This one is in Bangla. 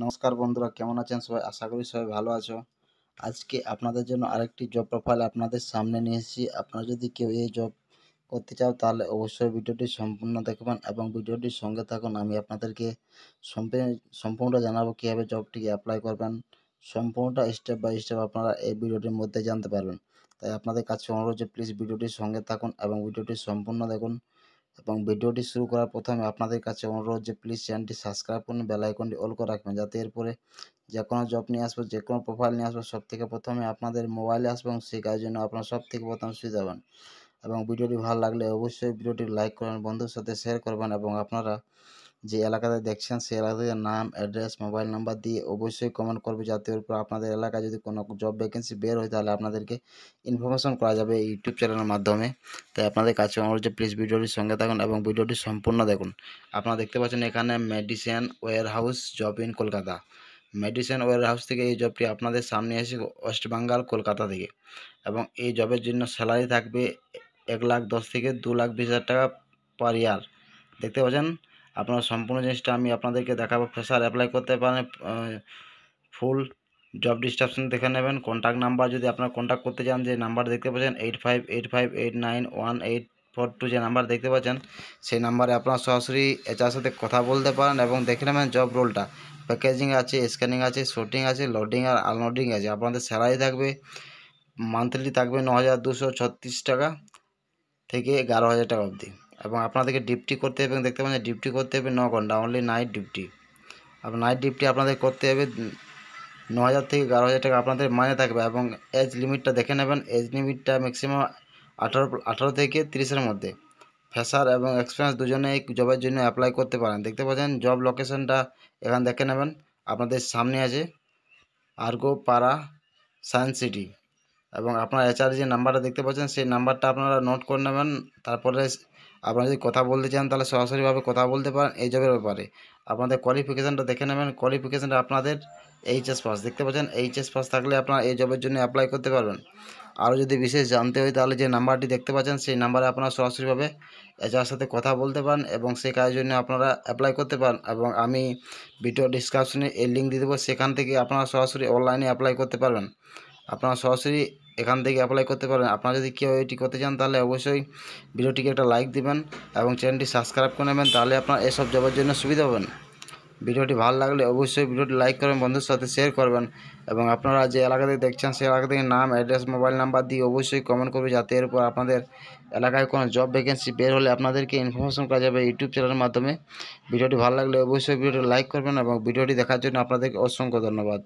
নমস্কার বন্ধুরা কেমন আছেন সবাই আশা করি সবাই ভালো আছো আজকে আপনাদের জন্য আরেকটি জব প্রোফাইল আপনাদের সামনে নিয়ে এসেছি আপনারা যদি কেউ এই জব করতে চাও তাহলে অবশ্যই ভিডিওটি সম্পূর্ণ দেখবেন এবং ভিডিওটির সঙ্গে থাকুন আমি আপনাদেরকে সম্পূর্ণটা জানাবো কীভাবে জবটিকে অ্যাপ্লাই করবেন সম্পূর্ণটা স্টেপ বাই স্টেপ আপনারা এই ভিডিওটির মধ্যে জানতে পারবেন তাই আপনাদের কাছে অনুরোধ যে প্লিজ ভিডিওটির সঙ্গে থাকুন এবং ভিডিওটি সম্পূর্ণ দেখুন এবং ভিডিওটি শুরু করার প্রথমে আপনাদের কাছে অনুরোধ যে প্লিজ চ্যানেলটি সাবস্ক্রাইব করুন আইকনটি অল করে রাখবেন যাতে এরপরে যে কোনো জব নিয়ে আসবো যে কোনো প্রোফাইল নিয়ে আসবো সব থেকে প্রথমে আপনাদের মোবাইলে আসবে এবং সেই কাজের জন্য আপনারা সব থেকে প্রথমে শুয়ে যাবেন এবং ভিডিওটি ভালো লাগলে অবশ্যই ভিডিওটি লাইক করবেন বন্ধুর সাথে শেয়ার করবেন এবং আপনারা যে এলাকাতে দেখছেন সেই এলাকাতে নাম অ্যাড্রেস মোবাইল নাম্বার দিয়ে অবশ্যই কমেন্ট করবে যাতে উপর আপনাদের এলাকায় যদি কোনো জব ভ্যাকেন্সি বের হয় তাহলে আপনাদেরকে ইনফরমেশন করা যাবে ইউটিউব চ্যানেলের মাধ্যমে তাই আপনাদের কাছে অনুরোধ যে প্লিজ ভিডিওটির সঙ্গে থাকুন এবং ভিডিওটি সম্পূর্ণ দেখুন আপনারা দেখতে পাচ্ছেন এখানে medicine warehouse job in Kolkata medicine warehouse থেকে এই জবটি আপনাদের সামনে এসে ওয়েস্ট বেঙ্গল কলকাতা থেকে এবং এই জবের জন্য স্যালারি থাকবে এক লাখ দশ থেকে দু লাখ বিশ হাজার টাকা পার ইয়ার দেখতে পাচ্ছেন আপনার সম্পূর্ণ জিনিসটা আমি আপনাদেরকে দেখাবো ফ্রেশার অ্যাপ্লাই করতে পারেন ফুল জব ডিসক্রিপশন দেখে নেবেন কন্ট্যাক্ট নাম্বার যদি আপনার কন্ট্যাক্ট করতে চান যে নাম্বার দেখতে পাচ্ছেন eight five eight five eight nine one eight four two যে নাম্বার দেখতে পাচ্ছেন সেই নাম্বারে আপনার সরাসরি এচার সাথে কথা বলতে পারেন এবং দেখে নেবেন জব রোলটা প্যাকেজিং আছে স্ক্যানিং আছে শুটিং আছে লোডিং আর আনলোডিং আছে আপনাদের স্যালারি থাকবে মান্থলি থাকবে ন হাজার দুশো ছত্রিশ টাকা থেকে এগারো হাজার টাকা অবধি এবং আপনাদেরকে ডিপটি করতে হবে দেখতে পাচ্ছেন ডিপটি করতে হবে ন ঘন্টা অনলি নাইট ডিপটি এবং নাইট ডিপটি আপনাদের করতে হবে ন হাজার থেকে এগারো হাজার টাকা আপনাদের মাইনে থাকবে এবং এজ লিমিটটা দেখে নেবেন এজ লিমিটটা ম্যাক্সিমাম আঠারো আঠারো থেকে তিরিশের মধ্যে ফ্রেশার এবং এক্সপিরিয়েন্স দুজনে এই জবের জন্য অ্যাপ্লাই করতে পারেন দেখতে পাচ্ছেন জব লোকেশনটা এখানে দেখে নেবেন আপনাদের সামনে আছে আর্গো পাড়া সায়েন্স সিটি এবং আপনার এচআর যে নাম্বারটা দেখতে পাচ্ছেন সেই নাম্বারটা আপনারা নোট করে নেবেন তারপরে আপনারা যদি কথা বলতে চান তাহলে সরাসরিভাবে কথা বলতে পারেন এই জবের ব্যাপারে আপনাদের কোয়ালিফিকেশানটা দেখে নেবেন কোয়ালিফিকেশানটা আপনাদের এইচএস পাস দেখতে পাচ্ছেন এইচএস পাস থাকলে আপনারা এই জবের জন্য অ্যাপ্লাই করতে পারবেন আরও যদি বিশেষ জানতে হয় তাহলে যে নাম্বারটি দেখতে পাচ্ছেন সেই নাম্বারে আপনারা সরাসরিভাবে এচার সাথে কথা বলতে পারেন এবং সেই কাজের জন্য আপনারা অ্যাপ্লাই করতে পারেন এবং আমি ভিডিও ডিসক্রিপশনে এই লিঙ্ক দিয়ে দেবো সেখান থেকে আপনারা সরাসরি অনলাইনে অ্যাপ্লাই করতে পারবেন আপনারা সরাসরি এখান থেকে অ্যাপ্লাই করতে পারেন আপনারা যদি কেউ এটি করতে চান তাহলে অবশ্যই ভিডিওটিকে একটা লাইক দিবেন এবং চ্যানেলটি সাবস্ক্রাইব করে নেবেন তাহলে আপনার এসব জবের জন্য সুবিধা হবেন ভিডিওটি ভালো লাগলে অবশ্যই ভিডিওটি লাইক করবেন বন্ধুর সাথে শেয়ার করবেন এবং আপনারা যে এলাকা থেকে দেখছেন সেই এলাকা থেকে নাম অ্যাড্রেস মোবাইল নাম্বার দিয়ে অবশ্যই কমেন্ট করবে যাতে এরপর আপনাদের এলাকায় কোনো জব ভ্যাকেন্সি বের হলে আপনাদেরকে ইনফরমেশন করা যাবে ইউটিউব চ্যানেলের মাধ্যমে ভিডিওটি ভালো লাগলে অবশ্যই ভিডিওটি লাইক করবেন এবং ভিডিওটি দেখার জন্য আপনাদেরকে অসংখ্য ধন্যবাদ